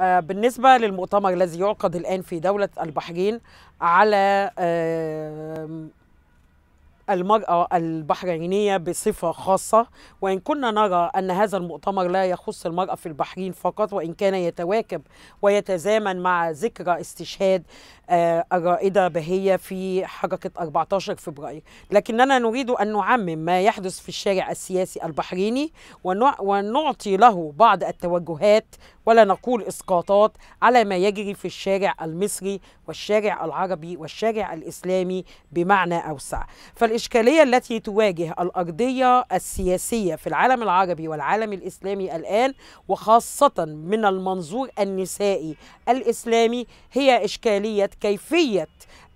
آه، بالنسبة للمؤتمر الذي يعقد الآن في دولة البحرين على المرأة البحرينية بصفة خاصة وإن كنا نرى أن هذا المؤتمر لا يخص المرأة في البحرين فقط وإن كان يتواكب ويتزامن مع ذكرى استشهاد آه، الرائدة بهية في حركة 14 فبراير لكننا نريد أن نعمم ما يحدث في الشارع السياسي البحريني ونعطي له بعض التوجهات ولا نقول اسقاطات على ما يجري في الشارع المصري والشارع العربي والشارع الاسلامي بمعنى اوسع فال الإشكالية التي تواجه الأقضية السياسية في العالم العربي والعالم الإسلامي الآن وخاصة من المنظور النسائي الإسلامي هي إشكالية كيفية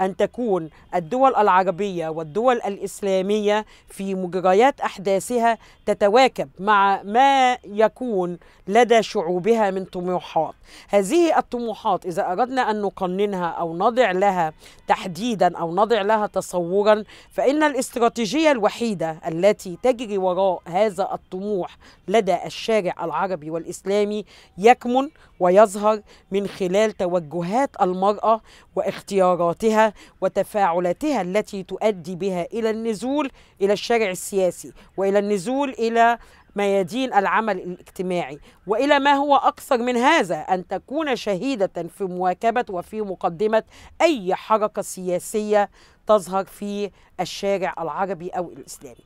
أن تكون الدول العربية والدول الإسلامية في مجريات أحداثها تتواكب مع ما يكون لدى شعوبها من طموحات هذه الطموحات إذا أردنا أن نقننها أو نضع لها تحديدا أو نضع لها تصورا فإن الاستراتيجية الوحيدة التي تجري وراء هذا الطموح لدى الشارع العربي والإسلامي يكمن ويظهر من خلال توجهات المرأة واختياراتها وتفاعلاتها التي تؤدي بها إلى النزول إلى الشارع السياسي وإلى النزول إلى ميادين العمل الاجتماعي والى ما هو اكثر من هذا ان تكون شهيده في مواكبه وفي مقدمه اي حركه سياسيه تظهر في الشارع العربي او الاسلامي.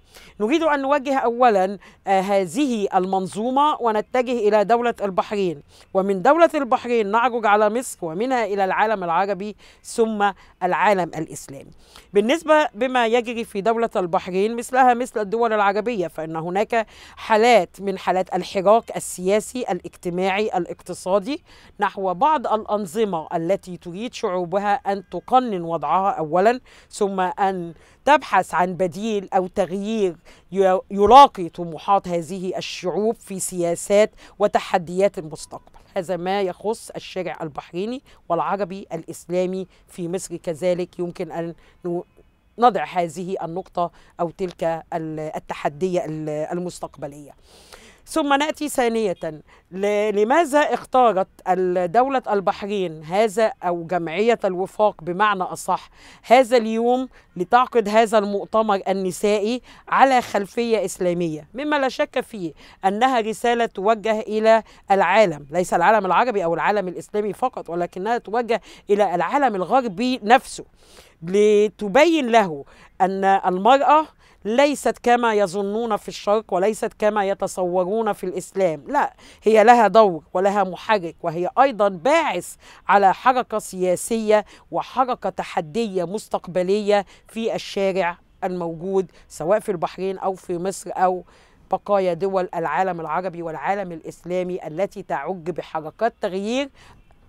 نريد ان نوجه اولا آه، هذه المنظومه ونتجه الى دوله البحرين، ومن دوله البحرين نعرج على مصر ومنها الى العالم العربي ثم العالم الاسلامي. بالنسبه بما يجري في دوله البحرين مثلها مثل الدول العربيه فان هناك حل حالات من حالات الحراك السياسي الاجتماعي الاقتصادي نحو بعض الأنظمة التي تريد شعوبها أن تقنن وضعها أولا ثم أن تبحث عن بديل أو تغيير يلاقي طموحات هذه الشعوب في سياسات وتحديات المستقبل هذا ما يخص الشارع البحريني والعربي الإسلامي في مصر كذلك يمكن أن نضع هذه النقطة أو تلك التحدية المستقبلية ثم ناتي ثانيه لماذا اختارت دوله البحرين هذا او جمعيه الوفاق بمعنى اصح هذا اليوم لتعقد هذا المؤتمر النسائي على خلفيه اسلاميه مما لا شك فيه انها رساله توجه الى العالم ليس العالم العربي او العالم الاسلامي فقط ولكنها توجه الى العالم الغربي نفسه لتبين له ان المراه ليست كما يظنون في الشرق وليست كما يتصورون في الإسلام لا هي لها دور ولها محرك وهي أيضا باعث على حركة سياسية وحركة تحدية مستقبلية في الشارع الموجود سواء في البحرين أو في مصر أو بقايا دول العالم العربي والعالم الإسلامي التي تعج بحركات تغيير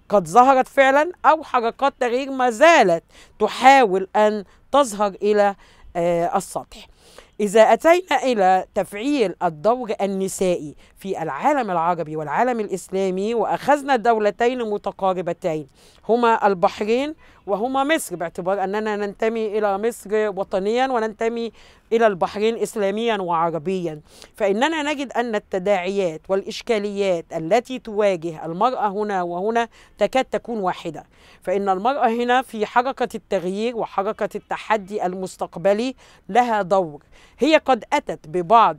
قد ظهرت فعلا أو حركات تغيير ما زالت تحاول أن تظهر إلى آه، السطح إذا أتينا إلى تفعيل الدور النسائي في العالم العربي والعالم الإسلامي وأخذنا دولتين متقاربتين هما البحرين وهما مصر باعتبار أننا ننتمي إلى مصر وطنيا وننتمي إلى البحرين إسلاميا وعربيا فإننا نجد أن التداعيات والإشكاليات التي تواجه المرأة هنا وهنا تكاد تكون واحدة فإن المرأة هنا في حركة التغيير وحركة التحدي المستقبلي لها دور هي قد أتت ببعض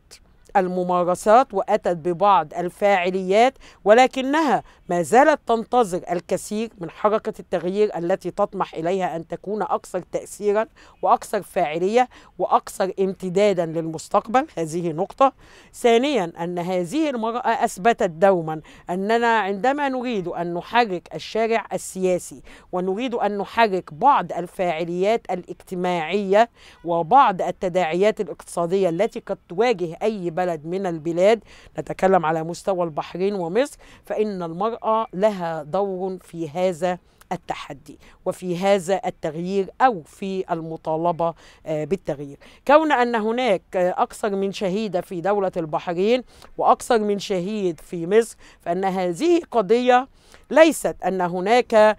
الممارسات واتت ببعض الفاعليات ولكنها ما زالت تنتظر الكثير من حركة التغيير التي تطمح إليها أن تكون أكثر تأثيرا وأكثر فاعلية وأكثر امتدادا للمستقبل هذه نقطة ثانيا أن هذه المرأة أثبتت دوما أننا عندما نريد أن نحرك الشارع السياسي ونريد أن نحرك بعض الفاعليات الاجتماعية وبعض التداعيات الاقتصادية التي قد تواجه أي بلد من البلاد نتكلم على مستوى البحرين ومصر فإن المرأة المرأة لها دور في هذا التحدي وفي هذا التغيير او في المطالبه آه، بالتغيير كون ان هناك آه، اكثر من شهيده في دوله البحرين واكثر من شهيد في مصر فان هذه قضيه ليست ان هناك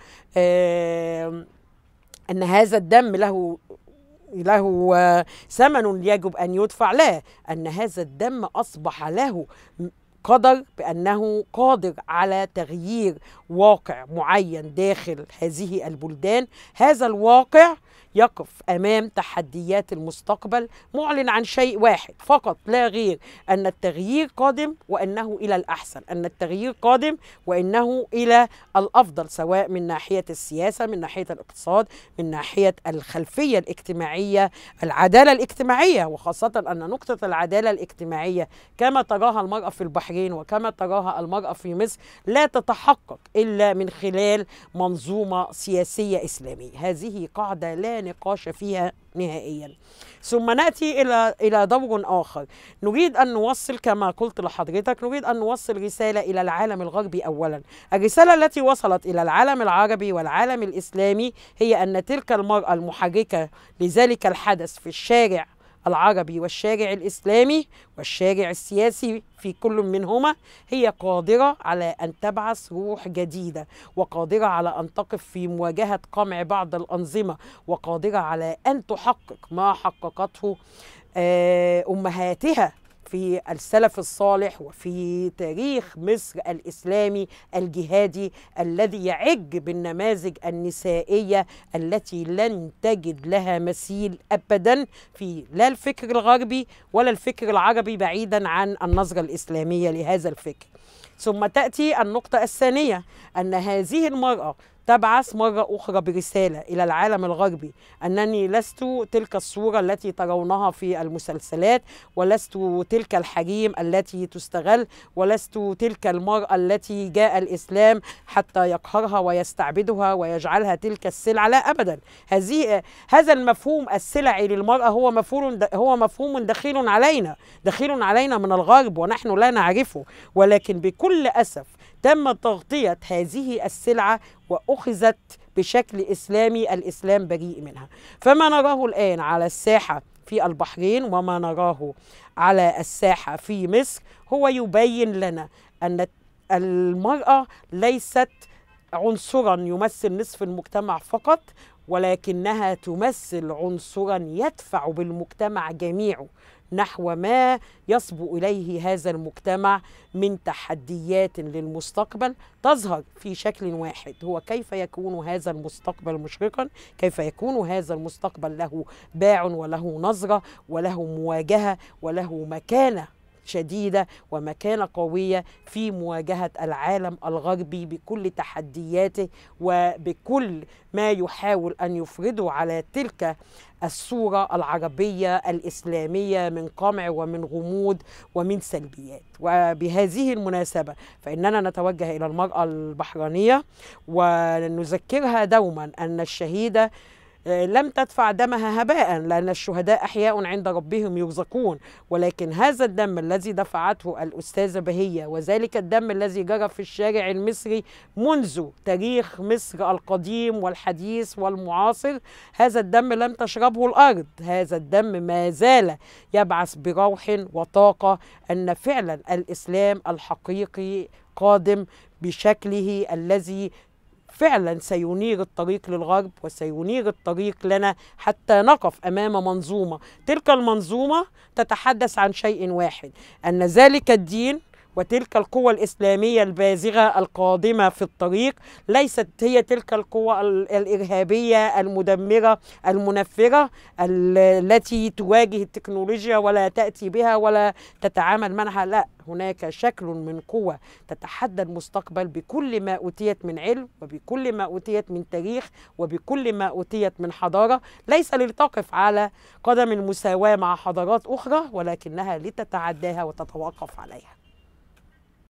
ان هذا الدم له له آه، ثمن يجب ان يدفع لا ان هذا الدم اصبح له قدر بأنه قادر على تغيير واقع معين داخل هذه البلدان هذا الواقع يقف امام تحديات المستقبل معلن عن شيء واحد فقط لا غير ان التغيير قادم وانه الى الاحسن ان التغيير قادم وانه الى الافضل سواء من ناحيه السياسه من ناحيه الاقتصاد من ناحيه الخلفيه الاجتماعيه العداله الاجتماعيه وخاصه ان نقطه العداله الاجتماعيه كما تراها المراه في البحرين وكما تراها المراه في مصر لا تتحقق الا من خلال منظومه سياسيه اسلاميه هذه قاعده لا نقاش فيها نهائيا ثم ناتي الى الى دور اخر نريد ان نوصل كما قلت لحضرتك نريد ان نوصل رساله الى العالم الغربي اولا الرساله التي وصلت الى العالم العربي والعالم الاسلامي هي ان تلك المراه المحركه لذلك الحدث في الشارع العربي والشارع الإسلامي والشارع السياسي في كل منهما هي قادرة على أن تبعث روح جديدة وقادرة على أن تقف في مواجهة قمع بعض الأنظمة وقادرة على أن تحقق ما حققته آه، أمهاتها في السلف الصالح وفي تاريخ مصر الاسلامي الجهادي الذي يعج بالنماذج النسائيه التي لن تجد لها مثيل ابدا في لا الفكر الغربي ولا الفكر العربي بعيدا عن النظره الاسلاميه لهذا الفكر ثم تاتي النقطه الثانيه ان هذه المراه تبعث مرة أخرى برسالة إلى العالم الغربي أنني لست تلك الصورة التي ترونها في المسلسلات ولست تلك الحريم التي تستغل ولست تلك المرأة التي جاء الإسلام حتى يقهرها ويستعبدها ويجعلها تلك السلعة لا أبدا هذه هذا المفهوم السلعي للمرأة هو مفهوم هو مفهوم دخيل علينا دخيل علينا من الغرب ونحن لا نعرفه ولكن بكل أسف تم تغطية هذه السلعة وأخذت بشكل إسلامي الإسلام بريء منها فما نراه الآن على الساحة في البحرين وما نراه على الساحة في مصر هو يبين لنا أن المرأة ليست عنصرا يمثل نصف المجتمع فقط ولكنها تمثل عنصرا يدفع بالمجتمع جميعه نحو ما يصبو اليه هذا المجتمع من تحديات للمستقبل تظهر في شكل واحد هو كيف يكون هذا المستقبل مشرقا كيف يكون هذا المستقبل له باع وله نظره وله مواجهه وله مكانه شديدة ومكانة قوية في مواجهة العالم الغربي بكل تحدياته وبكل ما يحاول أن يفرضه على تلك الصورة العربية الإسلامية من قمع ومن غموض ومن سلبيات وبهذه المناسبة فإننا نتوجه إلى المرأة البحرانية ونذكرها دوما أن الشهيدة لم تدفع دمها هباء لأن الشهداء أحياء عند ربهم يرزقون ولكن هذا الدم الذي دفعته الأستاذة بهية وذلك الدم الذي جرى في الشارع المصري منذ تاريخ مصر القديم والحديث والمعاصر هذا الدم لم تشربه الأرض هذا الدم ما زال يبعث بروح وطاقة أن فعلا الإسلام الحقيقي قادم بشكله الذي فعلا سينير الطريق للغرب وسينير الطريق لنا حتى نقف امام منظومه تلك المنظومه تتحدث عن شيء واحد ان ذلك الدين وتلك القوة الإسلامية البازغة القادمة في الطريق ليست هي تلك القوة الإرهابية المدمرة المنفرة التي تواجه التكنولوجيا ولا تأتي بها ولا تتعامل معها لا هناك شكل من قوة تتحدى المستقبل بكل ما أوتيت من علم وبكل ما أوتيت من تاريخ وبكل ما أوتيت من حضارة ليس لتقف على قدم المساواة مع حضارات أخرى ولكنها لتتعداها وتتوقف عليها